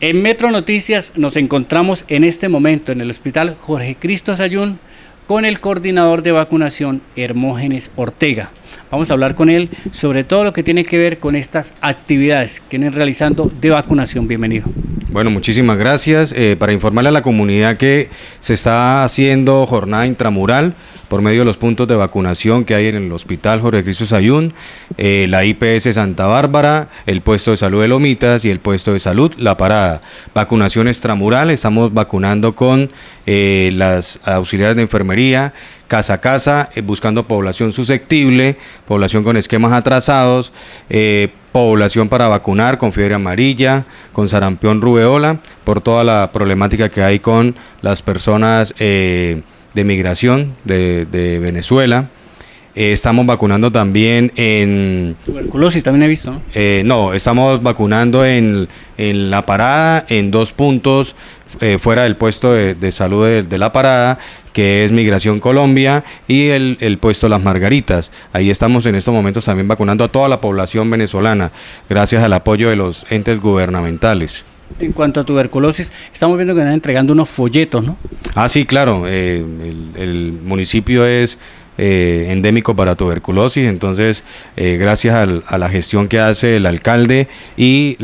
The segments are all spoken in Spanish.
En Metro Noticias nos encontramos en este momento en el Hospital Jorge Cristo Sayún con el coordinador de vacunación Hermógenes Ortega. Vamos a hablar con él sobre todo lo que tiene que ver con estas actividades que vienen realizando de vacunación. Bienvenido. Bueno, muchísimas gracias. Eh, para informarle a la comunidad que se está haciendo jornada intramural por medio de los puntos de vacunación que hay en el Hospital Jorge Cristo Sayún, eh, la IPS Santa Bárbara, el puesto de salud de Lomitas y el puesto de salud La Parada. Vacunación extramural, estamos vacunando con eh, las auxiliares de enfermería, casa a casa, eh, buscando población susceptible, población con esquemas atrasados, población para vacunar con fiebre amarilla, con sarampión rubeola, por toda la problemática que hay con las personas de migración de, Venezuela. Eh, estamos vacunando también en... Tuberculosis también he visto, eh, ¿no? estamos vacunando en, en, la parada, en dos puntos eh, fuera del puesto de, salud de, de, la parada, que es Migración Colombia y el, el, puesto Las Margaritas. Ahí estamos en estos momentos también vacunando a toda la población venezolana, gracias al apoyo de los entes gubernamentales. En cuanto a tuberculosis, estamos viendo que están entregando unos folletos, ¿no? Ah, sí, claro. Eh, el, municipio es eh, endémico para tuberculosis, entonces eh, gracias a la gestión que hace el alcalde y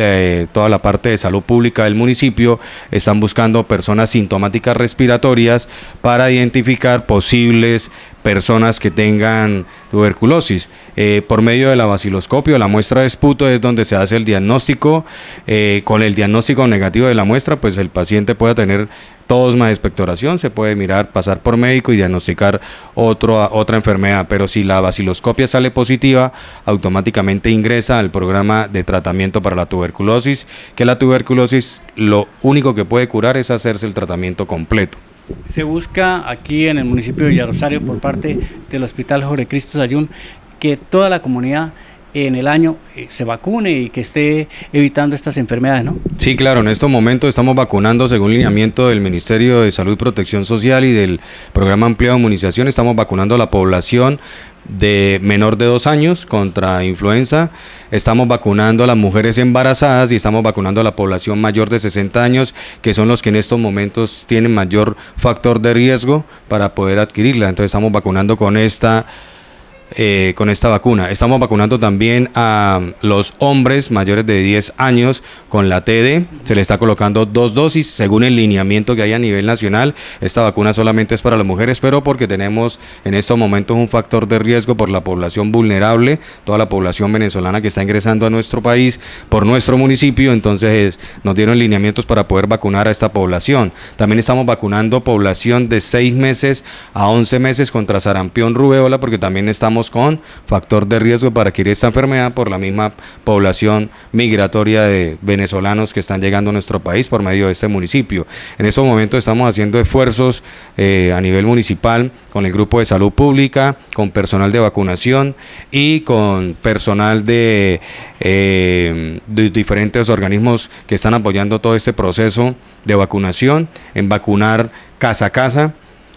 toda la parte de salud pública del municipio, están buscando personas sintomáticas respiratorias para identificar posibles personas que tengan tuberculosis. Eh, por medio de la vaciloscopia la muestra de esputo es donde se hace el diagnóstico. Eh, con el diagnóstico negativo de la muestra, pues el paciente puede tener todos más expectoración, se puede mirar, pasar por médico y diagnosticar otra enfermedad. Pero si la vaciloscopia sale positiva, automáticamente ingresa al programa de tratamiento para la tuberculosis, que la tuberculosis lo único que puede curar es hacerse el tratamiento completo se busca aquí en el municipio de Villarosario por parte del Hospital Jorge Cristo Sayún que toda la comunidad en el año eh, se vacune y que esté evitando estas enfermedades, ¿no? Sí, claro, en estos momentos estamos vacunando según lineamiento del Ministerio de Salud y Protección Social y del Programa Ampliado de Inmunización, estamos vacunando a la población de menor de dos años contra influenza, estamos vacunando a las mujeres embarazadas y estamos vacunando a la población mayor de 60 años, que son los que en estos momentos tienen mayor factor de riesgo para poder adquirirla. Entonces estamos vacunando con esta eh, con esta vacuna. Estamos vacunando también a los hombres mayores de 10 años con la TD. Se le está colocando dos dosis según el lineamiento que hay a nivel nacional. Esta vacuna solamente es para las mujeres, pero porque tenemos en estos momentos un factor de riesgo por la población vulnerable, toda la población venezolana que está ingresando a nuestro país por nuestro municipio. Entonces nos dieron lineamientos para poder vacunar a esta población. También estamos vacunando población de 6 meses a 11 meses contra sarampión rubeola porque también estamos con factor de riesgo para adquirir esta enfermedad por la misma población migratoria de venezolanos que están llegando a nuestro país por medio de este municipio. En estos momentos estamos haciendo esfuerzos eh, a nivel municipal con el grupo de salud pública, con personal de vacunación y con personal de eh, diferentes organismos que están apoyando todo este proceso de vacunación, en vacunar casa a casa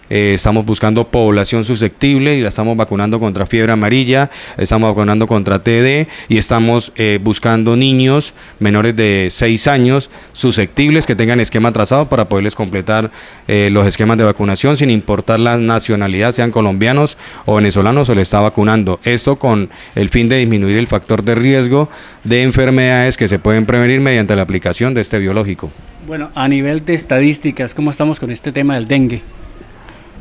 eh, estamos buscando población susceptible y la estamos vacunando contra fiebre amarilla, estamos vacunando contra TD y estamos eh, buscando niños menores de 6 años susceptibles que tengan esquema trazado para poderles completar eh, los esquemas de vacunación sin importar la nacionalidad, sean colombianos o venezolanos, se les está vacunando. Esto con el fin de disminuir el factor de riesgo de enfermedades que se pueden prevenir mediante la aplicación de este biológico. Bueno, a nivel de estadísticas, ¿cómo estamos con este tema del dengue?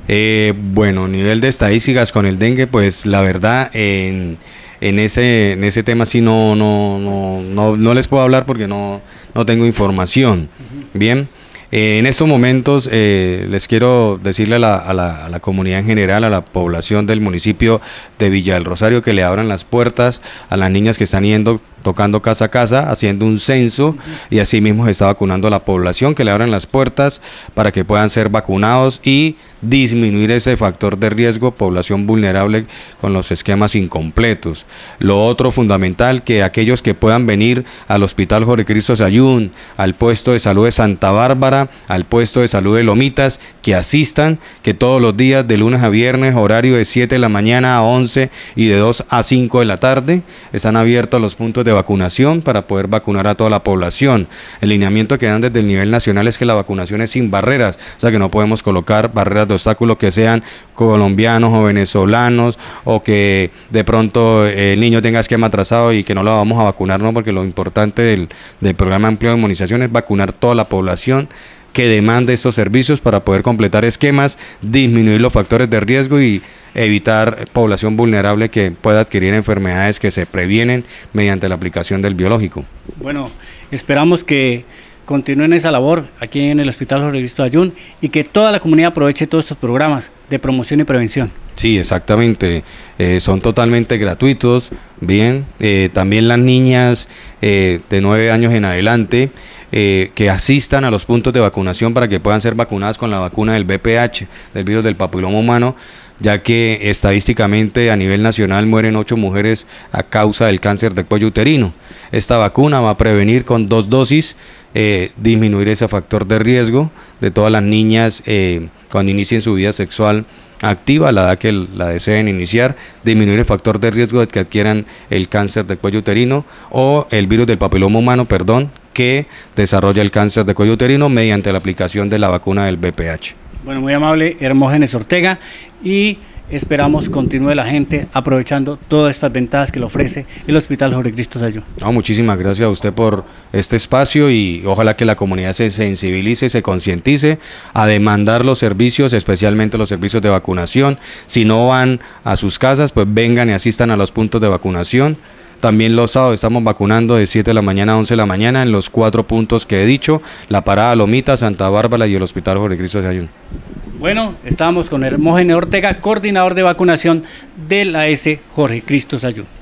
Eh, bueno, nivel de estadísticas con el dengue, pues la verdad en, en ese en ese tema sí no no, no les puedo hablar porque no no tengo información. Bien. Eh, en estos momentos eh, les quiero decirle a la, a, la, a la, comunidad en general, a la población del municipio de Villa del Rosario, que le abran las puertas a las niñas que están yendo tocando casa a casa, haciendo un censo y así mismo se está vacunando a la población, que le abran las puertas para que puedan ser vacunados y disminuir ese factor de riesgo, población vulnerable con los esquemas incompletos. Lo otro fundamental, que aquellos que puedan venir al Hospital Jorge Cristo Sayún, al puesto de salud de Santa Bárbara, al puesto de salud de Lomitas, que asistan, que todos los días de lunes a viernes, horario de 7 de la mañana a 11 y de 2 a 5 de la tarde, están abiertos los puntos de vacunación para poder vacunar a toda la población. El lineamiento que dan desde el nivel nacional es que la vacunación es sin barreras, o sea que no podemos colocar barreras de obstáculos que sean colombianos o venezolanos o que de pronto eh, el niño tenga esquema atrasado y que no lo vamos a vacunar, no, porque lo importante del, del programa amplio de e inmunización es vacunar toda la población que demanda estos servicios para poder completar esquemas, disminuir los factores de riesgo y evitar población vulnerable que pueda adquirir enfermedades que se previenen mediante la aplicación del biológico. Bueno, esperamos que continúen esa labor aquí en el Hospital Jorge Cristo Ayun y que toda la comunidad aproveche todos estos programas de promoción y prevención. Sí, exactamente. Eh, son totalmente gratuitos, Bien, eh, también las niñas eh, de 9 años en adelante eh, que asistan a los puntos de vacunación para que puedan ser vacunadas con la vacuna del BPH, del virus del papiloma humano, ya que estadísticamente a nivel nacional mueren 8 mujeres a causa del cáncer de cuello uterino. Esta vacuna va a prevenir con dos dosis disminuir ese factor de riesgo de todas las niñas cuando inicien su vida sexual activa, la edad que la deseen iniciar, disminuir el factor de riesgo de que adquieran el cáncer de cuello uterino o el virus del papiloma humano, perdón, que desarrolla el cáncer de cuello uterino mediante la aplicación de la vacuna del BPH. Bueno, muy amable Hermógenes Ortega y esperamos continúe la gente aprovechando todas estas ventajas que le ofrece el Hospital Jorge Cristo Sayón. No, muchísimas gracias a usted por este espacio y ojalá que la comunidad se sensibilice, se concientice a demandar los servicios, especialmente los servicios de vacunación. Si no van a sus casas, pues vengan y asistan a los puntos de vacunación. También los sábados estamos vacunando de 7 de la mañana a 11 de la mañana en los cuatro puntos que he dicho, la Parada Lomita, Santa Bárbara y el Hospital Jorge Cristo Sayón. Bueno, estamos con Hermógenes Ortega, coordinador de vacunación de la S. Jorge Cristo Sayú.